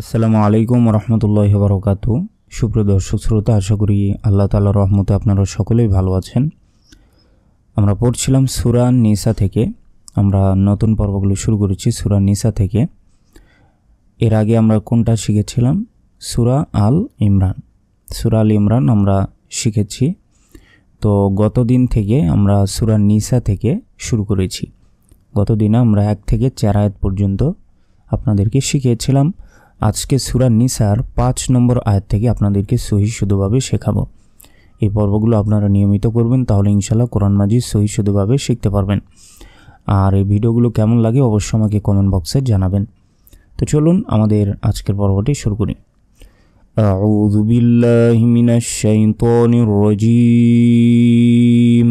আসসালামু আলাইকুম রহমতুল্লাহ বরকাত সুপ্রিয় দর্শক শ্রোতা আশা করি আল্লাহ তালা রহমতে আপনারা সকলেই ভালো আছেন আমরা পড়ছিলাম সুরা নিসা থেকে আমরা নতুন পর্বগুলো শুরু করেছি সুরা নিসা থেকে এর আগে আমরা কোনটা শিখেছিলাম সুরা আল ইমরান সুরা আল ইমরান আমরা শিখেছি তো গত দিন থেকে আমরা সুরা নিসা থেকে শুরু করেছি গত দিনে আমরা এক থেকে চার আয়াত পর্যন্ত আপনাদেরকে শিখিয়েছিলাম আজকে সুরা নিসার পাঁচ নম্বর আয়াত থেকে আপনাদেরকে সহি শুধুভাবে শেখাবো এই পর্বগুলো আপনারা নিয়মিত করবেন তাহলে ইনশাল্লাহ কোরআন মাজিদ সহি শুধুভাবে শিখতে পারবেন আর এই ভিডিওগুলো কেমন লাগে অবশ্যই আমাকে কমেন্ট বক্সে জানাবেন তো চলুন আমাদের আজকের পর্বটি শুরু করি أعوذ بالله من الشيطان الرجيم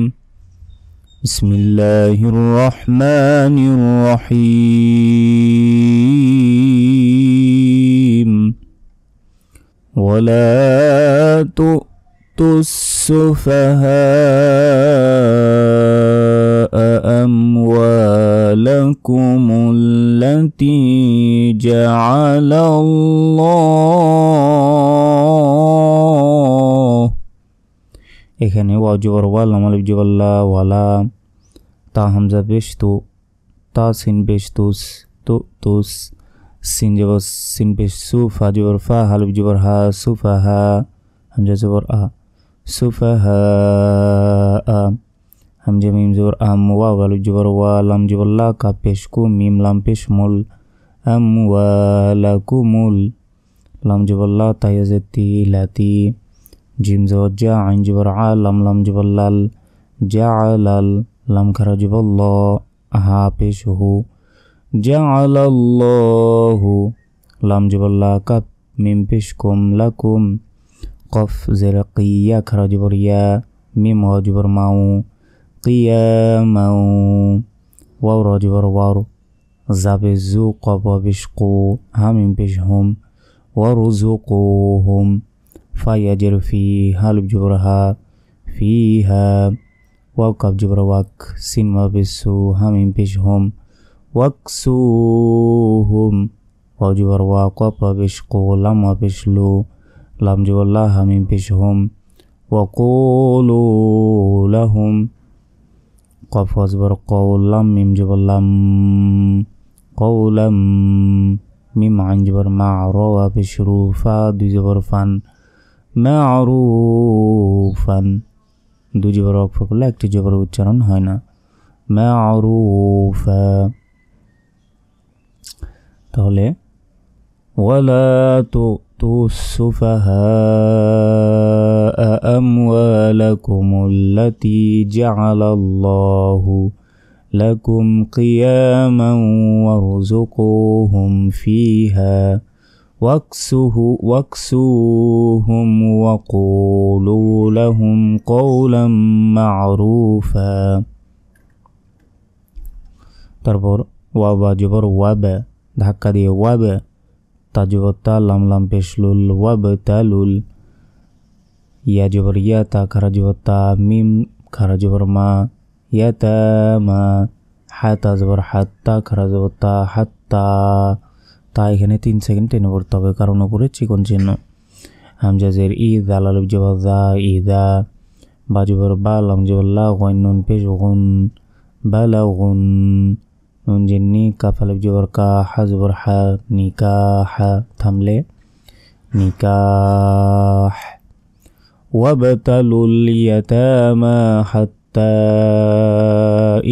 بسم الله الرحمن الرحيم ولا تؤتوا السفهاء أموالكم التي جعل الله إخاني واجور والا مالب جوالا ولا تا همزة بيشتو تا سين بيشتوس تو توس sinjabo sinbe sufa jubor faha lub jubor ha sufaha hamja jubor a sufaha a همجه میم زور ام واو غلو جبر وا لام جبر لا کا پیش کو میم لام پیش مول ام وا لا کو مول لام جبر لا تای زتی لاتی جیم زور جا عین جبر ع لام لام جبر لال جعل لام کر جبر لا ها پیش هو جعل الله لام جبر لا كب من بشكم لكم قف زرقية كرجبر يا ميم وجبر ماو قياما واو رجبر وارو زبزوق وبشقو هم بشهم ورزقوهم فيجر هلب جبرها فيها وقف جبر وك سين ما بسو هم بشهم وقو ہ وکش کو پو لم جو اللہ وقولو جہ پیش ہوم وک لو لومز قولم مم کو لان جا رویش دو جبر فن دو جبر میں ایک چیز برچارن ہونا مو ف তাহলে ওয়ালা তো তো সুফাহা আমওয়ালাকুমুল্লাতি জাআলাল্লাহু লাকুম কিয়ামান ওয়ারযুকুহুম ফিহা واكسه واكسوهم وقولوا لهم قولا معروفا তারপর ওয়াবা জবর ওয়াবে ধাক্কা দিয়ে ওয়াবে তাজবর তা লাম পেশলুল ওয়াব তালুল ইয়া জবর ইয়া তা খারা জবর তা মিম খারা জবর মা ইয়া তা মা হাতা জবর হাত্তা খারা জবর তা হাত তা এখানে তিন সেকেন্ড টেনে পড়তে হবে কারণ উপরে চিকন চিহ্ন হামজাজের ঈদ আলাল জবর দা ঈদা বাজুবর বা লামজবর লা গন্নুন পেশ গুন বা গুন نون جنی کا فلب جبر حزبر حا نکاح تھم لے نکاح وابتلوا اليتامى حتى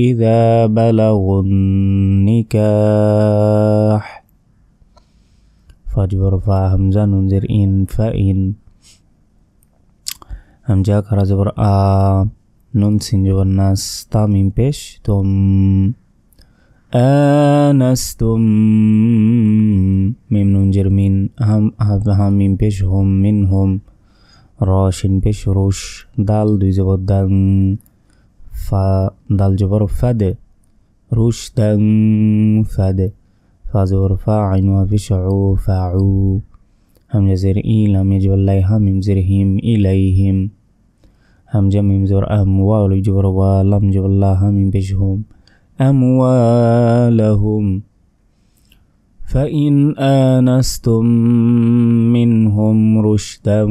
إذا بلغوا النكاح فاجبر فا همزة ننذر إن فإن همزة كرا زبر آ نون سنجو الناس تامين بيش توم آنستم ميم جرمين هم هم من بيش هم منهم راشن بيش روش دال دو زبر دن فا دال جبر فد روش دن فد فا زبر فاعن وفشعو فاعو هم زر إي لم يجب الله هم زرهم إليهم هم جمع زر أم واو جبر ولم جب الله هم بشهم أموالهم فإن آنستم منهم رشدا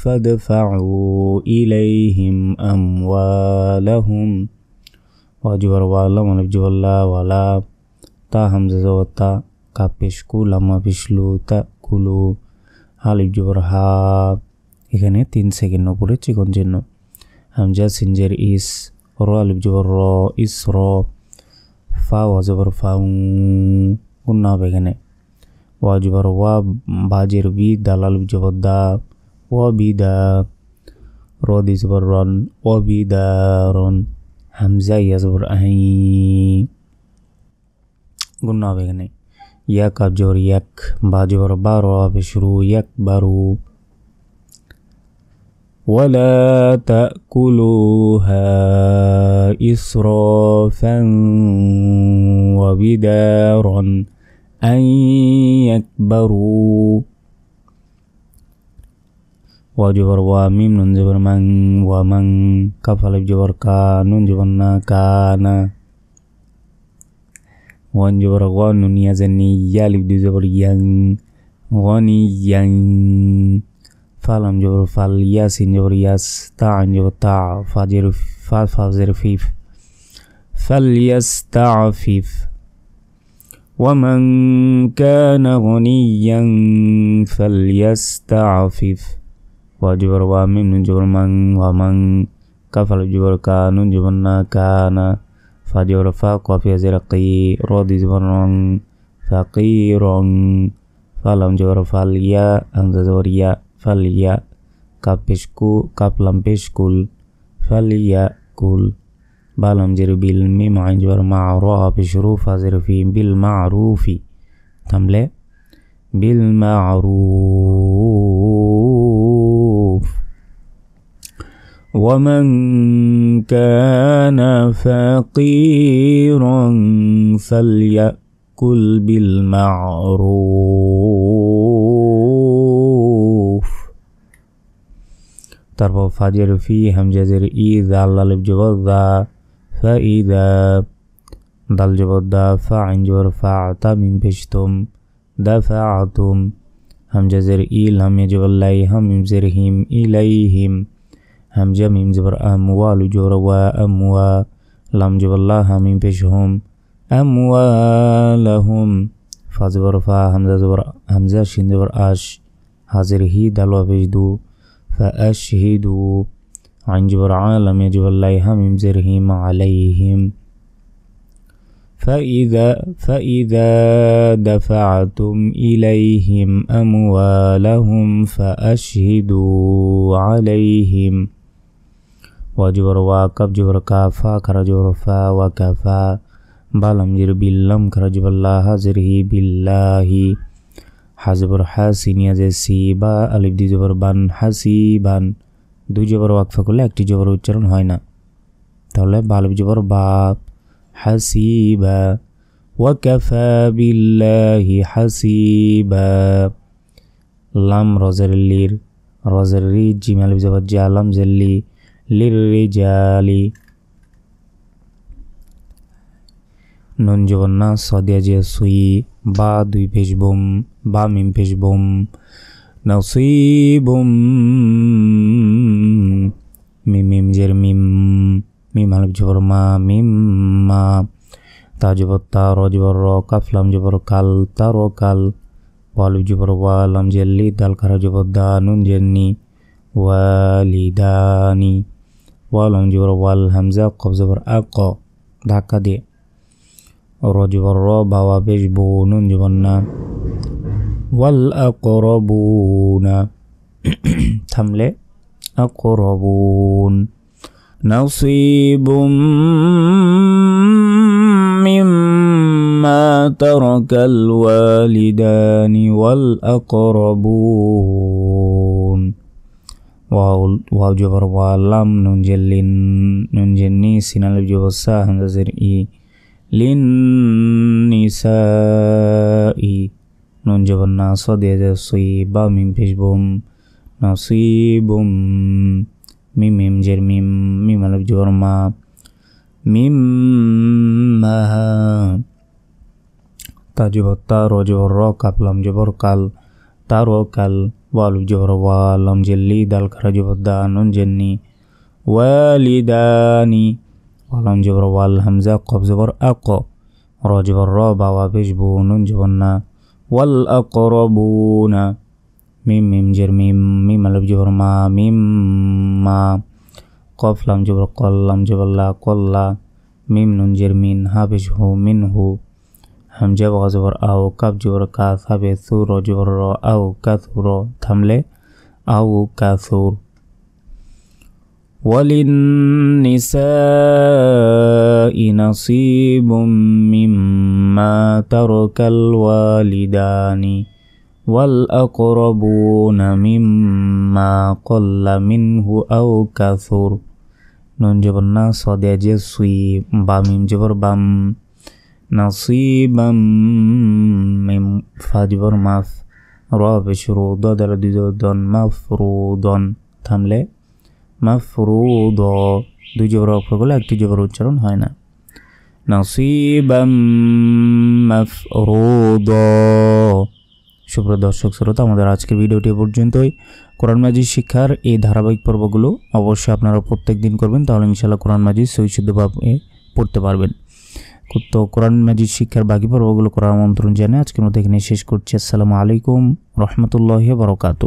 فادفعوا إليهم أموالهم وجبر والا ونبجو الله ولا تا همزة زوتا কাপেশকু লামা পিসলু তা কুলু আলিফ জবর হা এখানে তিন সেকেন্ড ওপরে চিকন চিহ্ন হামজা সিনজের র আলিফ জবর র ইসর ফা ওয়াজবর ফাউ গুণ হবে এখানে ওয়া জবর ওয়া বাজের বি দাল আলিফ জবর দা ওয়া বি দা র দিজবর রন ও বি দা রন হামজা ইয়াজবর আহি গুণ হবে এখানে ইয়াক আবজর ইয়াক বাজবর বারো হবে শুরু ইয়াক বারু ولا تأكلوها إسرافا وبدارا أن يكبروا وجبر واميم نون جبر من ومن كفل جبر كان جبرنا كان وان جبر غون نون يزني يالب جبر ين غني ين falam jor fal yasin jor yas ta'an jor ta' fajir fa fazir fif fal yas ta'fif wa man kana ghaniyan fal yas ta'fif wa jor wa min jor man wa man kafal jor kanu jumna kana fajir fa qa fi zirqi radi zbaran faqiran falam jor fal ya anzoriya فليا كابشكو كابلمبشكل فليأكل بالم زر بالميم عين جبر مع معروف بشروف زر في بالمعروف تملا بالمعروف ومن كان فقيرا فليأكل بالمعروف تربو فاديلو إي جزيري إذا اللي ذا فإذا ضل ذا فعن جور فعطا من بشتم دفعتم هم جزر إيل هم يجب اللي هم يمزرهم إليهم هم جم يمزبر أموال جور وأموا لم جب الله من بشهم أموالهم فازبر فا همزة زبر همزة شندبر آش حاضر هي دلو بجدو فأشهدوا عن جبر عالم يجب الليهم يمزرهم عليهم فإذا فإذا دفعتم إليهم أموالهم فأشهدوا عليهم وجبر واقف جبر كافا كرجبر فا وكفا بلم جر باللم كرجب الله زره بالله হাজবর হাসি যে সি বা আলিফ দুই জবর বান হাসি বান দুই জবর ওয়াকফা করলে একটি জবর উচ্চারণ হয় না তাহলে বা আলিফ জবর বা হাসি বা ওয়াকাফা হাসি বা লাম রজের লির রজের রি আলিফ জবর জালাম জেল্লি লির রি জালি নুন জবন্না সদিয়া জিয়া সুই বা দুই পেশ বোম বা মিম পেশ বোম নসি বোম মিম মিম জের মিম মিম হালব জবর মা মিম মা তা জবর তা র জবর র কাফলাম জবর কাল তা র কাল ওয়ালু জবর ওয়ালাম জেল্লি দাল খারা জবর দা নুন জেননি ওয়ালিদানি ওয়ালাম জবর ওয়াল হামজা কব জবর আক ধাক্কা দিয়ে Arojor ro bawabehi bunun jiwana wal akorobuna tamlai akorobun nau sibum mmmh mmmh mmmh mmmh mmmh mmmh mmmh mmmh mmmh mmmh mmmh mmmh mmmh mmmh mmmh mmmh linnisa'i nun jawan nasa dia jasiba mim pejbum nasibum mim mim jer mim mim alab jorma mim maha ta jubat ta ro jubar ro kap lam kal ta ro kal walu jubar wa lam jelli dal kara jubat da nun jenni walidani جبر والهمزة قب قبزبر أقو راجبر رابع وبجبو ننجبنا والأقربون ميم ميم جر ميم ميم ألف جبر ما ميم ما قف لم جبر قل لم جبر لا قل لا ميم نون جر مين هابشه هو هم جب غزبر أو كب جبر كاث ثور جبر أو كثور تملي أو كثور وللنساء نصيب مما ترك الوالدان والأقربون مما قل منه أو كثر نون جبرنا صاد جسوي باميم جبر بام نصيبا من فاجبر ماف رابش رودا دردو دون مفروض تملي মাফরুদ দুই জবর অক্ষ করলে একটি জবর উচ্চারণ হয় না নসিবাম মাফরুদ সুপ্রিয় দর্শক শ্রোতা আমাদের আজকের ভিডিওটি পর্যন্তই কোরআন মাজিদ শিক্ষার এই ধারাবাহিক পর্বগুলো অবশ্যই আপনারা প্রত্যেক দিন করবেন তাহলে ইনশাআল্লাহ কোরআন মাজিদ সুইশুদ্ধভাবে পড়তে পারবেন তো কোরআন মাজিদ শিক্ষার বাকি পর্বগুলো করার আমন্ত্রণ জানিয়ে আজকের মধ্যে এখানে শেষ করছি আসসালামু আলাইকুম রহমতুল্লাহ বরকাত